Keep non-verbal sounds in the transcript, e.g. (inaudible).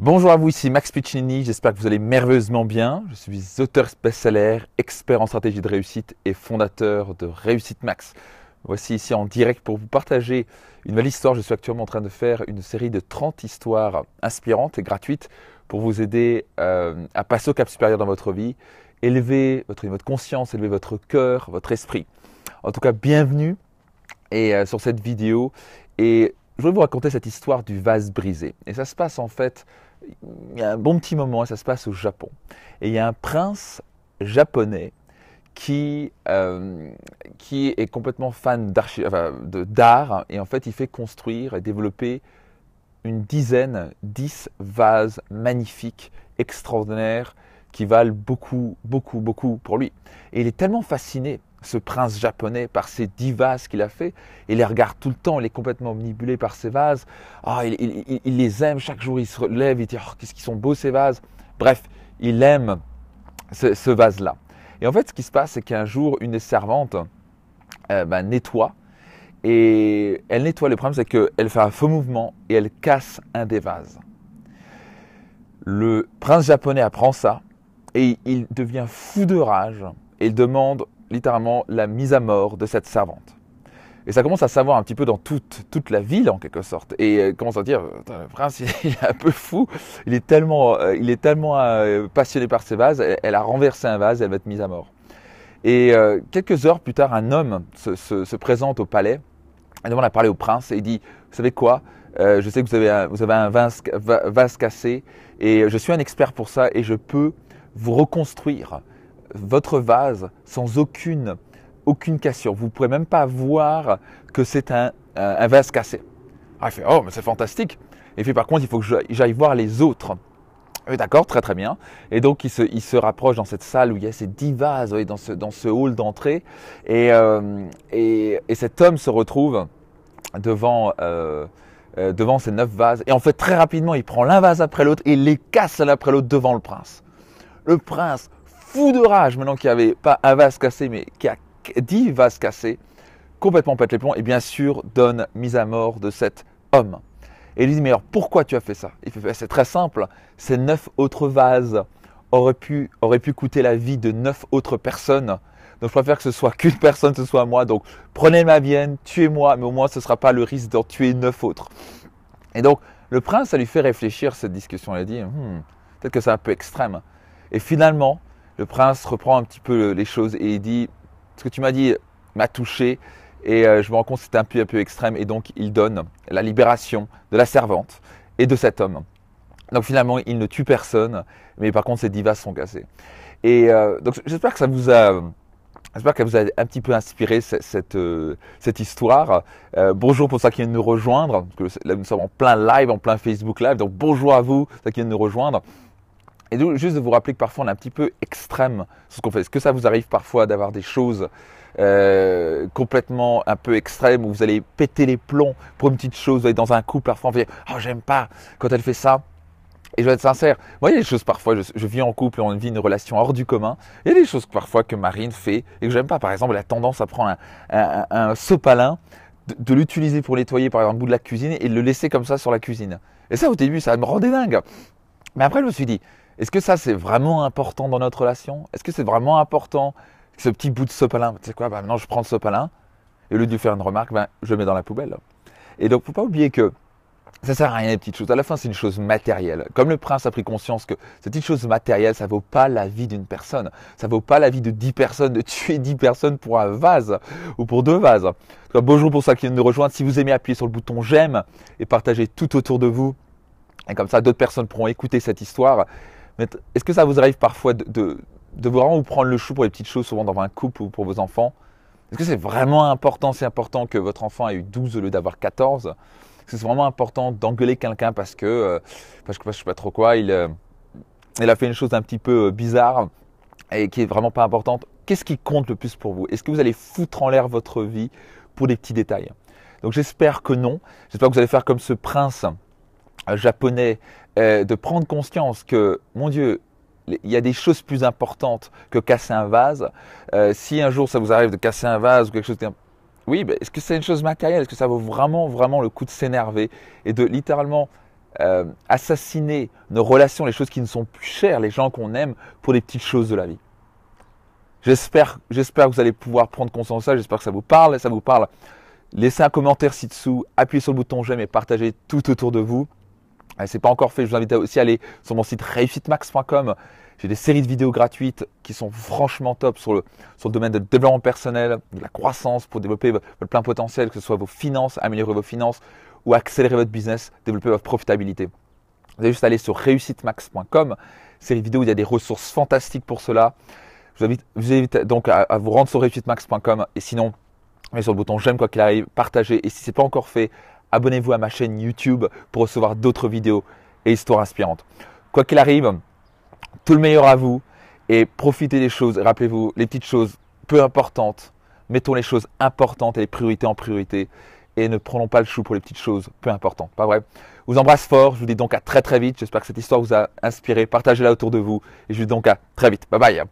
Bonjour à vous, ici Max Piccinini, j'espère que vous allez merveilleusement bien. Je suis auteur best expert en stratégie de réussite et fondateur de Réussite Max. Voici ici en direct pour vous partager une belle histoire. Je suis actuellement en train de faire une série de 30 histoires inspirantes et gratuites pour vous aider euh, à passer au cap supérieur dans votre vie, élever votre conscience, élever votre cœur, votre esprit. En tout cas, bienvenue et, euh, sur cette vidéo. Et je vais vous raconter cette histoire du vase brisé. Et ça se passe en fait il y a un bon petit moment, ça se passe au Japon. Et il y a un prince japonais qui, euh, qui est complètement fan d'art, hein. et en fait il fait construire et développer une dizaine, dix vases magnifiques, extraordinaires, qui valent beaucoup, beaucoup, beaucoup pour lui. Et il est tellement fasciné ce prince japonais par ses dix vases qu'il a fait. Il les regarde tout le temps, il est complètement omnibulé par ses vases. Ah, il, les aime, chaque jour il se lève, il dit oh, qu'est-ce qu'ils sont beaux ces vases. Bref, il aime ce, vase-là. Et en fait, ce qui se passe, c'est qu'un jour, une servante euh, ben, nettoie. Et elle nettoie, le problème c'est qu'elle fait un faux mouvement et elle casse un des vases. Le prince japonais apprend ça et il devient fou de rage et il demande littéralement la mise à mort de cette servante. Et ça commence à savoir un petit peu dans toute, toute la ville en quelque sorte. Et euh, commence à dire, le prince, (laughs) il est un peu fou. Il est tellement, euh, il est tellement euh, passionné par ses vases. Elle, a renversé un vase et elle va être mise à mort. Et quelques heures plus tard, un homme se, présente au palais. Elle demande à parler au prince et il dit, vous savez quoi Je sais que vous avez un, vous avez un vase, cassé et je suis un expert pour ça et je peux vous reconstruire votre vase sans aucune, aucune cassure. Vous ne pourrez même pas voir que c'est un, euh, vase cassé. Ah, il fait Oh, mais c'est fantastique Et puis par contre, il faut que j'aille voir les autres. Oui, d'accord, très très bien. Et donc, il se, rapproche dans cette salle où il y a ces dix vases, dans, ce, hall d'entrée. Et, euh, cet homme se retrouve euh, devant. ces neuf vases. Et en fait, très rapidement, il prend l'un vase après l'autre et les casse l'un après l'autre devant le prince. Le prince fou de rage maintenant qu'il n'y avait pas un vase cassé, mais qui a dix vases cassés, complètement pète les plombs et bien sûr donne mise à mort de cet homme. Et lui dit, mais alors pourquoi tu as fait ça Il fait, ben, c'est très simple, ces neuf autres vases auraient pu, auraient pu coûter la vie de neuf autres personnes. Donc je préfère que ce soit qu'une personne, ce soit moi. Donc prenez ma vienne, tuez-moi, mais au moins ce ne sera pas le risque d'en tuer neuf autres. Et donc le prince, ça lui fait réfléchir cette discussion. Il a dit, hmm, peut-être que c'est un peu extrême. Et finalement, le prince reprend un petit peu les choses et il dit ce que tu m'as dit m'a touché et euh, je me rends compte que c'est un peu un peu extrême et donc il donne la libération de la servante et de cet homme. Donc finalement, il ne tue personne, mais par contre, ses divas sont cassées. Et euh, donc j'espère que ça vous a J'espère vous un petit peu inspiré euh, cette, histoire. bonjour pour ceux qui viennent nous rejoindre. Parce que nous sommes en plein live, en plein Facebook Live. Donc bonjour à vous, ceux qui viennent nous rejoindre. Et juste de vous rappeler que parfois on est un petit peu extrême sur ce qu'on fait. Est-ce que ça vous arrive parfois d'avoir des choses euh, complètement un peu extrêmes où vous allez péter les plombs pour une petite chose, vous allez dans un couple, parfois on fait « Oh, j'aime pas quand elle fait ça ». Et je vais être sincère, moi il y a des choses parfois, je, vis en couple et on vit une relation hors du commun, il y a des choses parfois que Marine fait et que j'aime pas. Par exemple, elle a tendance à prendre un, sopalin de, l'utiliser pour nettoyer par exemple le bout de la cuisine et de le laisser comme ça sur la cuisine. Et ça au début ça me rendait dingue. Mais après je me suis dit, est-ce que ça, c'est vraiment important dans notre relation Est-ce que c'est vraiment important ce petit bout de sopalin, tu sais quoi, bah, maintenant je prends le sopalin, et au lieu de lui faire une remarque, bah, je le mets dans la poubelle. Et donc, faut pas oublier que ça sert à rien les petites choses. À la fin, c'est une chose matérielle. Comme le prince a pris conscience que cette petites chose matérielle, ça ne vaut pas la vie d'une personne. Ça ne vaut pas la vie de 10 personnes, de tuer 10 personnes pour un vase ou pour deux vases. bonjour pour ceux qui viennent nous rejoindre. Si vous aimez, appuyez sur le bouton j'aime et partagez tout autour de vous. Et comme ça, d'autres personnes pourront écouter cette histoire est-ce que ça vous arrive parfois de, de, vraiment vous prendre le chou pour les petites choses, souvent dans un couple ou pour vos enfants Est-ce que c'est vraiment important, c'est important que votre enfant ait eu 12 au lieu d'avoir 14 Est-ce que c'est vraiment important d'engueuler quelqu'un parce que, je euh, parce que, sais pas trop quoi, euh, il, a fait une chose un petit peu euh, bizarre et qui est vraiment pas importante Qu'est-ce qui compte le plus pour vous Est-ce que vous allez foutre en l'air votre vie pour des petits détails donc j'espère que non. J'espère que vous allez faire comme ce prince japonais euh, de prendre conscience que, mon Dieu, il y a des choses plus importantes que casser un vase. Euh, si un jour ça vous arrive de casser un vase ou quelque chose, oui, est-ce que c'est une chose matérielle Est-ce que ça vaut vraiment, vraiment le coup de s'énerver et de littéralement euh, assassiner nos relations, les choses qui ne sont plus chères, les gens qu'on aime, pour les petites choses de la vie J'espère, que vous allez pouvoir prendre conscience de ça. J'espère que ça vous parle, ça vous parle. Laissez un commentaire ci-dessous, appuyez sur le bouton j'aime et partagez tout autour de vous ce n'est pas encore fait, je vous invite aussi à aller sur mon site réussitemax.com. J'ai des séries de vidéos gratuites qui sont franchement top sur le, sur le domaine de développement personnel, de la croissance pour développer votre plein potentiel, que ce soit vos finances, améliorer vos finances ou accélérer votre business, développer votre profitabilité. Vous allez juste aller sur réussitemax.com, série vidéos où il y a des ressources fantastiques pour cela. Je vous invite, donc à, vous rendre sur réussitemax.com et sinon, mettez sur le bouton j'aime quoi qu'il arrive, partagez et si ce n'est pas encore fait, abonnez-vous à ma chaîne YouTube pour recevoir d'autres vidéos et histoires inspirantes. Quoi qu'il arrive, tout le meilleur à vous et profitez des choses. Rappelez-vous, les petites choses peu importantes, mettons les choses importantes et les priorités en priorité et ne prenons pas le chou pour les petites choses peu importantes. Pas vrai Je vous embrasse fort, je vous dis donc à très très vite. J'espère que cette histoire vous a inspiré. Partagez-la autour de vous et je vous dis donc à très vite. Bye bye.